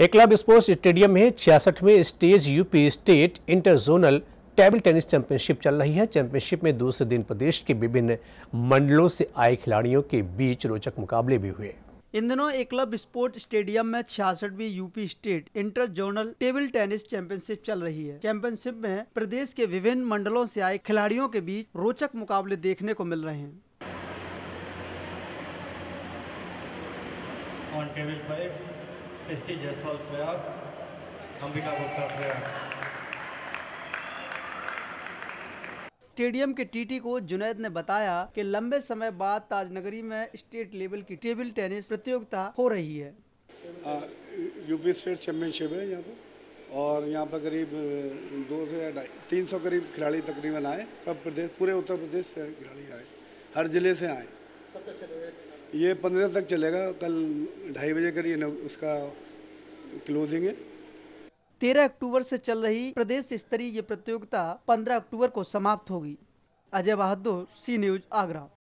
एकलव sports stadium में छियासठवें stage UP state inter zonal table tennis championship चल रही है चैंपियनशिप में दूसरे दिन प्रदेश के विभिन्न मंडलों से आए खिलाड़ियों के बीच रोचक मुकाबले भी हुए इन दिनों एकलव स्पोर्ट स्टेडियम में छियासठवीं UP state inter zonal table tennis championship चल रही है चैंपियनशिप में प्रदेश के विभिन्न मंडलों से आए खिलाड़ियों के बीच रोचक मुकाबले देखने को मिल रहे हैं सृष्टि जायसवाल प्रयाग अंबिका गुप्ता प्रयाग स्टेडियम के टीटी को जुनैद ने बताया कि लंबे समय बाद ताजनगरी में स्टेट लेवल की टेबल टेनिस प्रतियोगिता हो रही है यूपी स्टेट चैंपियनशिप है यहाँ पर और यहाँ पर करीब दो से ढाई तीन सौ करीब खिलाड़ी तकरीबन आए सब प्रदेश पूरे उत्तर प्रदेश से खिलाड़ी आए हर जिले से आए ये पंद्रह तक चलेगा कल ढाई बजे करिए उसका क्लोजिंग है तेरह अक्टूबर से चल रही प्रदेश स्तरीय ये प्रतियोगिता पंद्रह अक्टूबर को समाप्त होगी अजय बहादुर सी न्यूज आगरा